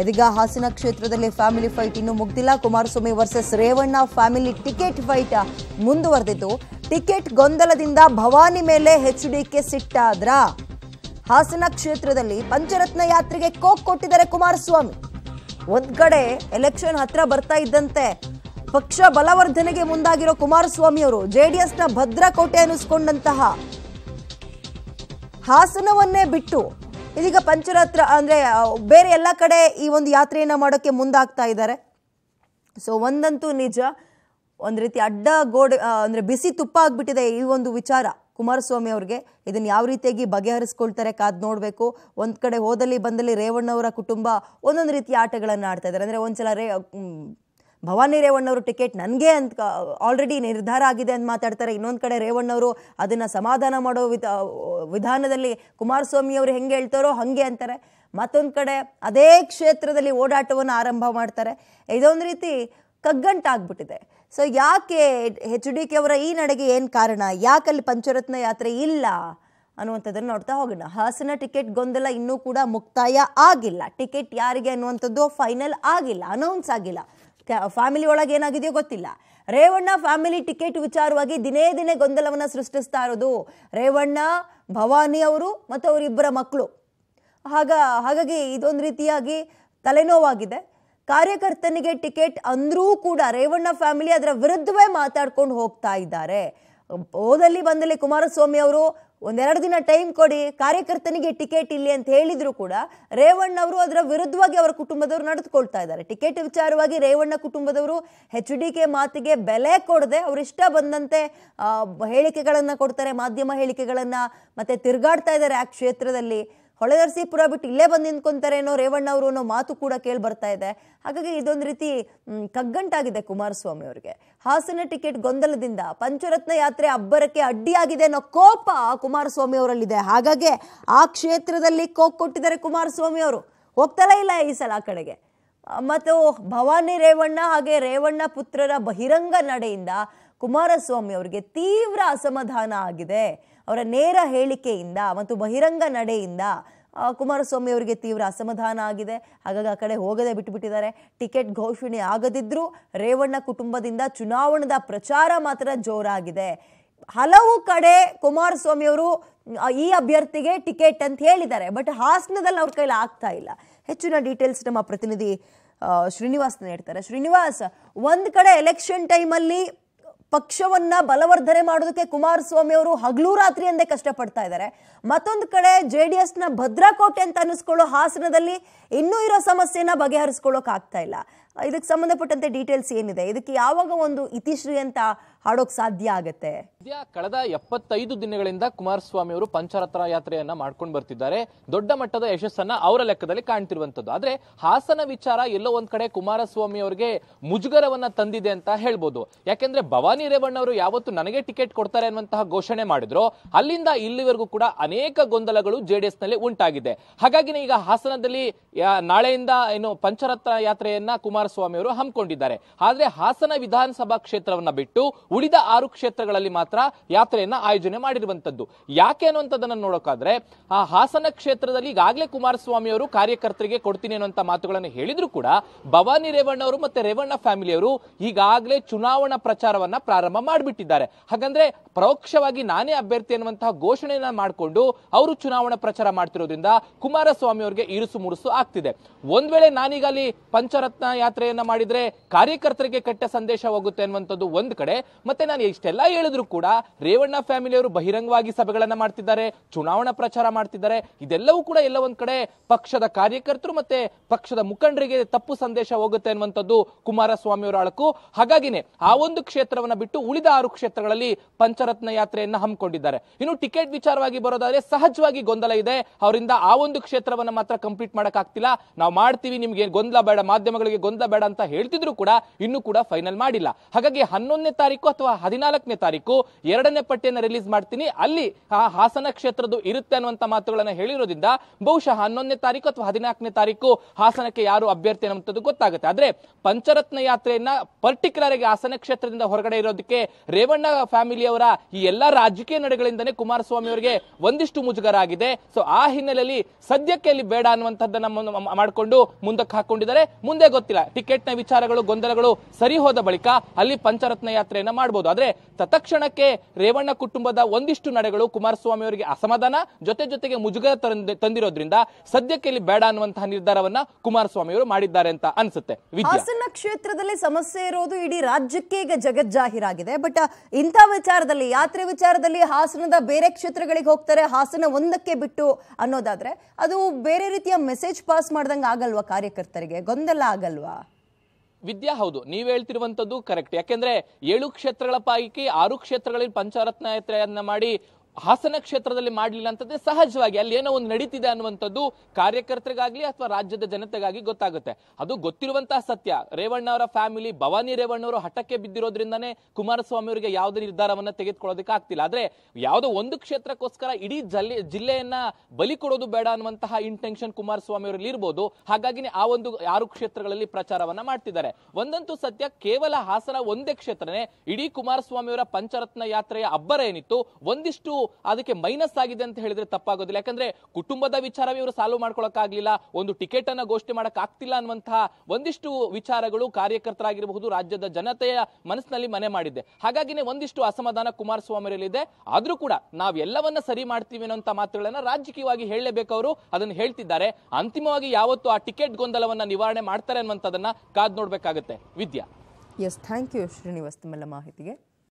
ಇದೀಗ ಹಾಸನ ಕ್ಷೇತ್ರದಲ್ಲಿ family fight ಇನ್ನು ಮುಗ್ದಿಲ್ಲ Kumaraswamy versus Revanna family ticket fight ಮುಂದುವರೆದಿದ್ದು ಟಿಕೆಟ್ ಗೊಂದಲದಿಂದ ಭವಾನಿ ಮೇಲೆ ಹೆಚ್ ಡಿಕೆ ಸಿಟ್ಟಾದ್ರ ಹಾಸನ ಕ್ಷೇತ್ರದಲ್ಲಿ ಪಂಚರತ್ನ ಯಾತ್ರೆಗೆ ಕೋಕ್ ಕೊಟ್ಟಿದ್ದಾರೆ ಕುಮಾರಸ್ವಾಮಿ ಒಂದ್ ಕಡೆ ಎಲೆಕ್ಷನ್ ಹತ್ರ ಬರ್ತಾ ಇದ್ದಂತೆ ಪಕ್ಷ ಬಲವರ್ಧನೆಗೆ ಮುಂದಾಗಿರೋ ಕುಮಾರಸ್ವಾಮಿ ಅವರು ಜೆಡಿಎಸ್ನ ಭದ್ರಕೋಟೆ ಅನಿಸ್ಕೊಂಡಂತಹ ಹಾಸನವನ್ನೇ ಬಿಟ್ಟು ಇದೀಗ ಪಂಚರಾತ್ರ ಅಂದ್ರೆ ಬೇರೆ ಎಲ್ಲ ಕಡೆ ಈ ಒಂದು ಯಾತ್ರೆಯನ್ನ ಮಾಡೋಕೆ ಮುಂದಾಗ್ತಾ ಇದ್ದಾರೆ ಸೊ ಒಂದಂತೂ ನಿಜ ಒಂದ್ ರೀತಿ ಅಡ್ಡ ಗೋಡೆ ಅಂದ್ರೆ ಬಿಸಿ ತುಪ್ಪ ಆಗ್ಬಿಟ್ಟಿದೆ ಈ ಒಂದು ವಿಚಾರ ಕುಮಾರಸ್ವಾಮಿ ಅವ್ರಿಗೆ ಇದನ್ನು ಯಾವ ರೀತಿಯಾಗಿ ಬಗೆಹರಿಸ್ಕೊಳ್ತಾರೆ ಕಾದು ನೋಡಬೇಕು ಒಂದ್ ಕಡೆ ಹೋದಲ್ಲಿ ಬಂದಲ್ಲಿ ರೇವಣ್ಣವರ ಕುಟುಂಬ ಒಂದೊಂದು ರೀತಿಯ ಆಟಗಳನ್ನ ಆಡ್ತಾ ಇದ್ದಾರೆ ಅಂದ್ರೆ ಒಂದ್ಸಲ ರೇ ಭವಾನಿ ರೇವಣ್ಣವರು ಟಿಕೆಟ್ ನನಗೆ ಅಂತ ಆಲ್ರೆಡಿ ನಿರ್ಧಾರ ಆಗಿದೆ ಅಂತ ಮಾತಾಡ್ತಾರೆ ಇನ್ನೊಂದು ಕಡೆ ರೇವಣ್ಣವರು ಅದನ್ನು ಸಮಾಧಾನ ಮಾಡೋ ವಿಧ ವಿಧಾನದಲ್ಲಿ ಕುಮಾರಸ್ವಾಮಿ ಅವರು ಹೆಂಗೆ ಹೇಳ್ತಾರೋ ಹಾಗೆ ಅಂತಾರೆ ಮತ್ತೊಂದು ಕಡೆ ಅದೇ ಕ್ಷೇತ್ರದಲ್ಲಿ ಓಡಾಟವನ್ನು ಆರಂಭ ಮಾಡ್ತಾರೆ ಇದೊಂದು ರೀತಿ ಕಗ್ಗಂಟಾಗ್ಬಿಟ್ಟಿದೆ ಸೊ ಯಾಕೆ ಹೆಚ್ ಡಿ ಕೆ ಅವರ ಈ ನಡೆಗೆ ಏನು ಕಾರಣ ಅಲ್ಲಿ ಪಂಚರತ್ನ ಯಾತ್ರೆ ಇಲ್ಲ ಅನ್ನುವಂಥದ್ದನ್ನು ನೋಡ್ತಾ ಹೋಗೋಣ ಹಾಸನ ಟಿಕೆಟ್ ಗೊಂದಲ ಇನ್ನೂ ಕೂಡ ಮುಕ್ತಾಯ ಆಗಿಲ್ಲ ಟಿಕೆಟ್ ಯಾರಿಗೆ ಅನ್ನುವಂಥದ್ದು ಫೈನಲ್ ಆಗಿಲ್ಲ ಅನೌನ್ಸ್ ಆಗಿಲ್ಲ ಫ್ಯಾಮಿಲಿ ಒಳಗೆ ಏನಾಗಿದೆಯೋ ಗೊತ್ತಿಲ್ಲ ರೇವಣ್ಣ ಫ್ಯಾಮಿಲಿ ಟಿಕೆಟ್ ವಿಚಾರವಾಗಿ ದಿನೇ ದಿನೇ ಗೊಂದಲವನ್ನು ಸೃಷ್ಟಿಸ್ತಾ ಇರೋದು ರೇವಣ್ಣ ಭವಾನಿ ಅವರು ಮತ್ತು ಅವರಿಬ್ಬರ ಮಕ್ಕಳು ಹಾಗ ಹಾಗಾಗಿ ಇದೊಂದು ರೀತಿಯಾಗಿ ತಲೆನೋವಾಗಿದೆ ಕಾರ್ಯಕರ್ತನಿಗೆ ಟಿಕೆಟ್ ಅಂದರೂ ಕೂಡ ರೇವಣ್ಣ ಫ್ಯಾಮಿಲಿ ಅದರ ವಿರುದ್ಧವೇ ಮಾತಾಡ್ಕೊಂಡು ಹೋಗ್ತಾ ಇದ್ದಾರೆ ಓದಲ್ಲಿ ಬಂದಲ್ಲಿ ಕುಮಾರಸ್ವಾಮಿ ಅವರು ಒಂದೆರಡು ದಿನ ಟೈಮ್ ಕೊಡಿ ಕಾರ್ಯಕರ್ತನಿಗೆ ಟಿಕೆಟ್ ಇಲ್ಲಿ ಅಂತ ಹೇಳಿದ್ರು ಕೂಡ ರೇವಣ್ಣ ಅವರು ಅದರ ವಿರುದ್ಧವಾಗಿ ಅವರ ಕುಟುಂಬದವರು ನಡೆದುಕೊಳ್ತಾ ಇದ್ದಾರೆ ಟಿಕೆಟ್ ವಿಚಾರವಾಗಿ ರೇವಣ್ಣ ಕುಟುಂಬದವರು ಹೆಚ್ ಡಿ ಕೆ ಮಾತಿಗೆ ಬೆಲೆ ಕೊಡದೆ ಅವರಿಷ್ಟ ಬಂದಂತೆ ಹೇಳಿಕೆಗಳನ್ನು ಕೊಡ್ತಾರೆ ಮಾಧ್ಯಮ ಹೇಳಿಕೆಗಳನ್ನು ಮತ್ತೆ ತಿರುಗಾಡ್ತಾ ಇದ್ದಾರೆ ಆ ಕ್ಷೇತ್ರದಲ್ಲಿ ಪುರ ಬಿಟ್ಟು ಇಲ್ಲೇ ಬಂದು ನಿಂತ್ಕೊಂತಾರೆ ಅನ್ನೋ ರೇವಣ್ಣ ಅವರು ಅನ್ನೋ ಮಾತು ಕೂಡ ಕೇಳಿ ಬರ್ತಾ ಇದೆ ಹಾಗಾಗಿ ಇದೊಂದು ರೀತಿ ಕಗ್ಗಂಟಾಗಿದೆ ಕುಮಾರಸ್ವಾಮಿ ಅವರಿಗೆ ಹಾಸನ ಟಿಕೆಟ್ ಗೊಂದಲದಿಂದ ಪಂಚರತ್ನ ಯಾತ್ರೆ ಅಬ್ಬರಕ್ಕೆ ಅಡ್ಡಿಯಾಗಿದೆ ಅನ್ನೋ ಕೋಪ ಕುಮಾರಸ್ವಾಮಿ ಅವರಲ್ಲಿದೆ ಹಾಗಾಗಿ ಆ ಕ್ಷೇತ್ರದಲ್ಲಿ ಕೋಕ್ ಕೊಟ್ಟಿದ್ದಾರೆ ಕುಮಾರಸ್ವಾಮಿ ಅವರು ಹೋಗ್ತಾರ ಇಲ್ಲ ಈ ಸಲ ಆ ಕಡೆಗೆ ಮತ್ತು ಭವಾನಿ ರೇವಣ್ಣ ಹಾಗೆ ರೇವಣ್ಣ ಪುತ್ರರ ಬಹಿರಂಗ ನಡೆಯಿಂದ ಕುಮಾರಸ್ವಾಮಿ ಅವರಿಗೆ ತೀವ್ರ ಅಸಮಾಧಾನ ಆಗಿದೆ ಅವರ ನೇರ ಹೇಳಿಕೆಯಿಂದ ಮತ್ತು ಬಹಿರಂಗ ನಡೆಯಿಂದ ಕುಮಾರಸ್ವಾಮಿ ಅವರಿಗೆ ತೀವ್ರ ಅಸಮಾಧಾನ ಆಗಿದೆ ಹಾಗಾಗಿ ಆ ಕಡೆ ಹೋಗದೆ ಬಿಟ್ಟುಬಿಟ್ಟಿದ್ದಾರೆ ಟಿಕೆಟ್ ಘೋಷಣೆ ಆಗದಿದ್ದರೂ ರೇವಣ್ಣ ಕುಟುಂಬದಿಂದ ಚುನಾವಣದ ಪ್ರಚಾರ ಮಾತ್ರ ಜೋರಾಗಿದೆ ಹಲವು ಕಡೆ ಕುಮಾರಸ್ವಾಮಿ ಅವರು ಈ ಅಭ್ಯರ್ಥಿಗೆ ಟಿಕೆಟ್ ಅಂತ ಹೇಳಿದ್ದಾರೆ ಬಟ್ ಹಾಸನದಲ್ಲಿ ಅವ್ರ ಕೈಲಿ ಆಗ್ತಾ ಇಲ್ಲ ಹೆಚ್ಚಿನ ಡೀಟೇಲ್ಸ್ ನಮ್ಮ ಪ್ರತಿನಿಧಿ ಶ್ರೀನಿವಾಸ್ ನೇಡ್ತಾರೆ ಶ್ರೀನಿವಾಸ್ ಒಂದು ಕಡೆ ಎಲೆಕ್ಷನ್ ಟೈಮಲ್ಲಿ ಪಕ್ಷವನ್ನ ಬಲವರ್ಧನೆ ಮಾಡೋದಕ್ಕೆ ಕುಮಾರಸ್ವಾಮಿ ಅವರು ಹಗಲು ರಾತ್ರಿ ಎಂದೇ ಕಷ್ಟಪಡ್ತಾ ಇದ್ದಾರೆ ಮತ್ತೊಂದು ಕಡೆ ಜೆ ಡಿ ಎಸ್ನ ಭದ್ರಾಕೋಟೆ ಅಂತ ಅನಿಸ್ಕೊಳ್ಳೋ ಹಾಸನದಲ್ಲಿ ಇನ್ನೂ ಇರೋ ಸಮಸ್ಯೆನ ಬಗೆಹರಿಸ್ಕೊಳ್ಳೋಕೆ ಆಗ್ತಾ ಇಲ್ಲ ಇದಕ್ಕೆ ಸಂಬಂಧಪಟ್ಟಂತೆ ಡೀಟೇಲ್ಸ್ ಏನಿದೆ ಇದಕ್ಕೆ ಯಾವಾಗ ಒಂದು ಇತಿಶ್ರೀ ಅಂತ ಹಾಡೋಕ್ ಸಾಧ್ಯ ಆಗತ್ತೆ ಕಳೆದ ಎಪ್ಪತ್ತೈದು ದಿನಗಳಿಂದ ಕುಮಾರಸ್ವಾಮಿ ಅವರು ಪಂಚರತ್ನ ಯಾತ್ರೆಯನ್ನ ಮಾಡ್ಕೊಂಡು ಬರ್ತಿದ್ದಾರೆ ದೊಡ್ಡ ಮಟ್ಟದ ಯಶಸ್ಸನ್ನ ಅವರ ಲೆಕ್ಕದಲ್ಲಿ ಕಾಣ್ತಿರುವಂತದ್ದು ಆದ್ರೆ ಹಾಸನ ವಿಚಾರ ಎಲ್ಲೋ ಒಂದ್ ಕಡೆ ಕುಮಾರಸ್ವಾಮಿ ಅವರಿಗೆ ಮುಜುಗರವನ್ನ ತಂದಿದೆ ಅಂತ ಹೇಳ್ಬೋದು ಯಾಕೆಂದ್ರೆ ಭವಾನಿ ರೇವಣ್ಣ ಅವರು ಯಾವತ್ತು ನನಗೆ ಟಿಕೆಟ್ ಕೊಡ್ತಾರೆ ಅನ್ನುವಂತಹ ಘೋಷಣೆ ಮಾಡಿದ್ರು ಅಲ್ಲಿಂದ ಇಲ್ಲಿವರೆಗೂ ಕೂಡ ಅನೇಕ ಗೊಂದಲಗಳು ಜೆಡಿಎಸ್ ನಲ್ಲಿ ಉಂಟಾಗಿದೆ ಹಾಗಾಗಿ ಈಗ ಹಾಸನದಲ್ಲಿ ನಾಳೆಯಿಂದ ಏನು ಪಂಚರತ್ನ ಯಾತ್ರೆಯನ್ನ ಕುಮಾರಸ್ವಾಮಿ ಅವರು ಹಮ್ಮಿಕೊಂಡಿದ್ದಾರೆ ಆದ್ರೆ ಹಾಸನ ವಿಧಾನಸಭಾ ಕ್ಷೇತ್ರವನ್ನ ಬಿಟ್ಟು ಉಳಿದ ಆರು ಕ್ಷೇತ್ರಗಳಲ್ಲಿ ಮಾತ್ರ ಯಾತ್ರೆಯನ್ನ ಆಯೋಜನೆ ಮಾಡಿರುವಂತದ್ದು ಯಾಕೆ ಅನ್ನುವಂಥದ್ದನ್ನು ನೋಡೋಕಾದ್ರೆ ಆ ಹಾಸನ ಕ್ಷೇತ್ರದಲ್ಲಿ ಈಗಾಗಲೇ ಕುಮಾರಸ್ವಾಮಿ ಅವರು ಕಾರ್ಯಕರ್ತರಿಗೆ ಕೊಡ್ತೀನಿ ಅನ್ನುವಂಥ ಮಾತುಗಳನ್ನು ಹೇಳಿದ್ರು ಕೂಡ ಭವಾನಿ ರೇವಣ್ಣ ಅವರು ಮತ್ತೆ ರೇವಣ್ಣ ಫ್ಯಾಮಿಲಿ ಅವರು ಈಗಾಗಲೇ ಚುನಾವಣಾ ಪ್ರಚಾರವನ್ನ ಪ್ರಾರಂಭ ಮಾಡಿಬಿಟ್ಟಿದ್ದಾರೆ ಹಾಗಂದ್ರೆ ಪರೋಕ್ಷವಾಗಿ ನಾನೇ ಅಭ್ಯರ್ಥಿ ಅನ್ನುವಂತಹ ಘೋಷಣೆಯನ್ನ ಮಾಡಿಕೊಂಡು ಅವರು ಚುನಾವಣಾ ಪ್ರಚಾರ ಮಾಡ್ತಿರೋದ್ರಿಂದ ಕುಮಾರಸ್ವಾಮಿ ಅವರಿಗೆ ಇರುಸು ಮುರುಸು ಆಗ್ತಿದೆ ಒಂದ್ ವೇಳೆ ನಾನೀಗ ಅಲ್ಲಿ ಪಂಚರತ್ನ ಯಾತ್ರೆಯನ್ನ ಮಾಡಿದ್ರೆ ಕಾರ್ಯಕರ್ತರಿಗೆ ಕೆಟ್ಟ ಸಂದೇಶ ಹೋಗುತ್ತೆ ಅನ್ನುವಂಥದ್ದು ಒಂದ್ ಕಡೆ ಮತ್ತೆ ನಾನು ಇಷ್ಟೆಲ್ಲ ಹೇಳಿದ್ರು ಕೂಡ ರೇವಣ್ಣ ಫ್ಯಾಮಿಲಿಯವರು ಬಹಿರಂಗವಾಗಿ ಸಭೆಗಳನ್ನು ಮಾಡ್ತಿದ್ದಾರೆ ಚುನಾವಣಾ ಪ್ರಚಾರ ಮಾಡ್ತಿದ್ದಾರೆ ಇದೆಲ್ಲವೂ ಕೂಡ ಎಲ್ಲ ಒಂದ್ ಕಡೆ ಪಕ್ಷದ ಕಾರ್ಯಕರ್ತರು ಮತ್ತೆ ಪಕ್ಷದ ಮುಖಂಡರಿಗೆ ತಪ್ಪು ಸಂದೇಶ ಹೋಗುತ್ತೆ ಅನ್ನುವಂಥದ್ದು ಕುಮಾರಸ್ವಾಮಿ ಅವರ ಅಳಕು ಹಾಗಾಗಿನೇ ಆ ಒಂದು ಕ್ಷೇತ್ರವನ್ನ ಬಿಟ್ಟು ಉಳಿದ ಆರು ಕ್ಷೇತ್ರಗಳಲ್ಲಿ ಪಂಚರತ್ನ ಯಾತ್ರೆಯನ್ನ ಹಮ್ಮಿಕೊಂಡಿದ್ದಾರೆ ಇನ್ನು ಟಿಕೆಟ್ ವಿಚಾರವಾಗಿ ಬರೋದಾದ್ರೆ ಸಹಜವಾಗಿ ಗೊಂದಲ ಇದೆ ಅವರಿಂದ ಆ ಒಂದು ಕ್ಷೇತ್ರವನ್ನ ಮಾತ್ರ ಕಂಪ್ಲೀಟ್ ಮಾಡಕ್ ಆಗ್ತಿಲ್ಲ ನಾವು ಮಾಡ್ತೀವಿ ನಿಮ್ಗೆ ಗೊಂದಲ ಬೇಡ ಮಾಧ್ಯಮಗಳಿಗೆ ಗೊಂದಲ ಬೇಡ ಅಂತ ಹೇಳ್ತಿದ್ರು ಕೂಡ ಇನ್ನು ಕೂಡ ಫೈನಲ್ ಮಾಡಿಲ್ಲ ಹಾಗಾಗಿ ಹನ್ನೊಂದನೇ ತಾರೀಕು ಅಥವಾ ಹದಿನಾಲ್ಕನೇ ತಾರೀಕು ಎರಡನೇ ಪಟ್ಟಿಯನ್ನು ರಿಲೀಸ್ ಮಾಡ್ತೀನಿ ಅಲ್ಲಿ ಆ ಹಾಸನ ಕ್ಷೇತ್ರದ್ದು ಇರುತ್ತೆ ಅನ್ನುವಂತ ಮಾತುಗಳನ್ನು ಹೇಳಿರೋದ್ರಿಂದ ಬಹುಶಃ ಹನ್ನೊಂದನೇ ತಾರೀಕು ಅಥವಾ ಹದಿನಾಲ್ಕನೇ ತಾರೀಕು ಹಾಸನಕ್ಕೆ ಯಾರು ಅಭ್ಯರ್ಥಿ ಅನ್ನುವಂಥದ್ದು ಗೊತ್ತಾಗುತ್ತೆ ಆದ್ರೆ ಪಂಚರತ್ನ ಯಾತ್ರೆಯನ್ನ ಪರ್ಟಿಕ್ಯುಲರ್ ಆಗಿ ಹಾಸನ ಕ್ಷೇತ್ರದಿಂದ ಹೊರಗಡೆ ಇರೋದಕ್ಕೆ ರೇವಣ್ಣ ಫ್ಯಾಮಿಲಿಯವರ ಈ ಎಲ್ಲಾ ರಾಜಕೀಯ ನಡೆಗಳಿಂದನೇ ಕುಮಾರಸ್ವಾಮಿ ಅವರಿಗೆ ಒಂದಿಷ್ಟು ಮುಜುಗರ ಆಗಿದೆ ಸೊ ಆ ಹಿನ್ನೆಲೆಯಲ್ಲಿ ಸದ್ಯಕ್ಕೆ ಅಲ್ಲಿ ಬೇಡ ಅನ್ನುವಂಥದ್ದನ್ನ ಮಾಡಿಕೊಂಡು ಮುಂದಕ್ಕೆ ಹಾಕೊಂಡಿದ್ದಾರೆ ಮುಂದೆ ಗೊತ್ತಿಲ್ಲ ಟಿಕೆಟ್ನ ವಿಚಾರಗಳು ಗೊಂದಲಗಳು ಸರಿ ಹೋದ ಬಳಿಕ ಅಲ್ಲಿ ಪಂಚರತ್ನ ಯಾತ್ರೆಯನ್ನು ಮಾಡಬಹುದು ಆದ್ರೆ ತತ್ಕ್ಷಣಕ್ಕೆ ರೇವಣ್ಣ ಕುಟುಂಬದ ಒಂದಿಷ್ಟು ನಡೆಗಳು ಕುಮಾರಸ್ವಾಮಿ ಅವರಿಗೆ ಅಸಮಾಧಾನ ಜೊತೆ ಜೊತೆಗೆ ಮುಜುಗರ ತಂದಿರೋದ್ರಿಂದ ಸದ್ಯಕ್ಕೆ ಇಲ್ಲಿ ಬೇಡ ಅನ್ನುವಂತಹ ನಿರ್ಧಾರವನ್ನ ಕುಮಾರಸ್ವಾಮಿ ಅವರು ಮಾಡಿದ್ದಾರೆ ಅಂತ ಅನ್ಸುತ್ತೆ ಹಾಸನ ಕ್ಷೇತ್ರದಲ್ಲಿ ಸಮಸ್ಯೆ ಇರೋದು ಇಡೀ ರಾಜ್ಯಕ್ಕೆ ಈಗ ಜಗಜ್ಜಾಹಿರಾಗಿದೆ ಬಟ್ ಇಂಥ ವಿಚಾರದಲ್ಲಿ ಯಾತ್ರೆ ವಿಚಾರದಲ್ಲಿ ಹಾಸನದ ಬೇರೆ ಕ್ಷೇತ್ರಗಳಿಗೆ ಹೋಗ್ತಾರೆ ಹಾಸನ ಒಂದಕ್ಕೆ ಬಿಟ್ಟು ಅನ್ನೋದಾದ್ರೆ ಅದು ಬೇರೆ ರೀತಿಯ ಮೆಸೇಜ್ ಪಾಸ್ ಮಾಡ್ದಂಗೆ ಆಗಲ್ವಾ ಕಾರ್ಯಕರ್ತರಿಗೆ ಗೊಂದಲ ಆಗಲ್ವಾ ವಿದ್ಯಾ ಹೌದು ನೀವು ಹೇಳ್ತಿರುವಂತದ್ದು ಕರೆಕ್ಟ್ ಯಾಕೆಂದ್ರೆ ಏಳು ಕ್ಷೇತ್ರಗಳ ಪೈಕಿ ಆರು ಕ್ಷೇತ್ರಗಳಲ್ಲಿ ಪಂಚರತ್ನ ಯಾತ್ರೆಯನ್ನ ಮಾಡಿ ಹಾಸನ ಕ್ಷೇತ್ರದಲ್ಲಿ ಮಾಡಲಿಲ್ಲ ಅಂತಂದ್ರೆ ಸಹಜವಾಗಿ ಅಲ್ಲಿ ಏನೋ ಒಂದು ನಡೀತಿದೆ ಅನ್ನುವಂಥದ್ದು ಕಾರ್ಯಕರ್ತರಿಗಾಗ್ಲಿ ಅಥವಾ ರಾಜ್ಯದ ಜನತೆಗಾಗಿ ಗೊತ್ತಾಗುತ್ತೆ ಅದು ಗೊತ್ತಿರುವಂತಹ ಸತ್ಯ ರೇವಣ್ಣ ಅವರ ಫ್ಯಾಮಿಲಿ ಭವಾನಿ ರೇವಣ್ಣ ಅವರು ಹಠಕ್ಕೆ ಬಿದ್ದಿರೋದ್ರಿಂದಾನೇ ಕುಮಾರಸ್ವಾಮಿ ಅವರಿಗೆ ಯಾವುದೇ ನಿರ್ಧಾರವನ್ನ ತೆಗೆದುಕೊಳ್ಳೋದಕ್ಕೆ ಆಗ್ತಿಲ್ಲ ಆದ್ರೆ ಯಾವುದೋ ಒಂದು ಕ್ಷೇತ್ರಕ್ಕೋಸ್ಕರ ಇಡೀ ಜಲ್ಲೆ ಜಿಲ್ಲೆಯನ್ನ ಬಲಿ ಕೊಡೋದು ಬೇಡ ಅನ್ನುವಂತಹ ಇಂಟೆನ್ಷನ್ ಕುಮಾರಸ್ವಾಮಿ ಅವರಲ್ಲಿ ಇರ್ಬೋದು ಹಾಗಾಗಿ ಆ ಒಂದು ಆರು ಕ್ಷೇತ್ರಗಳಲ್ಲಿ ಪ್ರಚಾರವನ್ನ ಮಾಡ್ತಿದ್ದಾರೆ ಒಂದಂತೂ ಸತ್ಯ ಕೇವಲ ಹಾಸನ ಒಂದೇ ಕ್ಷೇತ್ರನೇ ಇಡೀ ಕುಮಾರಸ್ವಾಮಿ ಅವರ ಪಂಚರತ್ನ ಯಾತ್ರೆಯ ಅಬ್ಬರ ಏನಿತ್ತು ಒಂದಿಷ್ಟು ಅದಕ್ಕೆ ಮೈನಸ್ ಆಗಿದೆ ಅಂತ ಹೇಳಿದ್ರೆ ತಪ್ಪಾಗೋದಿಲ್ಲ ಯಾಕಂದ್ರೆ ಕುಟುಂಬದ ವಿಚಾರವೇ ಇವರು ಸಾಲ್ವ್ ಮಾಡ್ಕೊಳಕ್ಕಾಗ್ಲಿಲ್ಲ ಒಂದು ಟಿಕೆಟ್ ಅನ್ನ ಘೋಷಣೆ ಮಾಡಕ್ ಆಗ್ತಿಲ್ಲ ಅನ್ನುವಂತಹ ಒಂದಿಷ್ಟು ವಿಚಾರಗಳು ಕಾರ್ಯಕರ್ತರಾಗಿರಬಹುದು ರಾಜ್ಯದ ಜನತೆಯ ಮನಸ್ಸಿನಲ್ಲಿ ಮನೆ ಮಾಡಿದೆ ಹಾಗಾಗಿನೇ ಒಂದಿಷ್ಟು ಅಸಮಾಧಾನ ಕುಮಾರಸ್ವಾಮಿಯಲ್ಲಿದೆ ಆದ್ರೂ ಕೂಡ ನಾವೆಲ್ಲವನ್ನ ಸರಿ ಮಾಡ್ತೀವಿ ಅನ್ನೋಂತ ಮಾತುಗಳನ್ನ ರಾಜಕೀಯವಾಗಿ ಹೇಳಲೇಬೇಕು ಅವರು ಅದನ್ನು ಹೇಳ್ತಿದ್ದಾರೆ ಅಂತಿಮವಾಗಿ ಯಾವತ್ತು ಆ ಟಿಕೆಟ್ ಗೊಂದಲವನ್ನ ನಿವಾರಣೆ ಮಾಡ್ತಾರೆ ಅನ್ನುವಂಥದ್ದನ್ನ ಕಾದ್ ನೋಡ್ಬೇಕಾಗುತ್ತೆ Vidya yes thank you Srinivas ತಮ್ಮೆಲ್ಲ ಮಾಹಿತಿಗೆ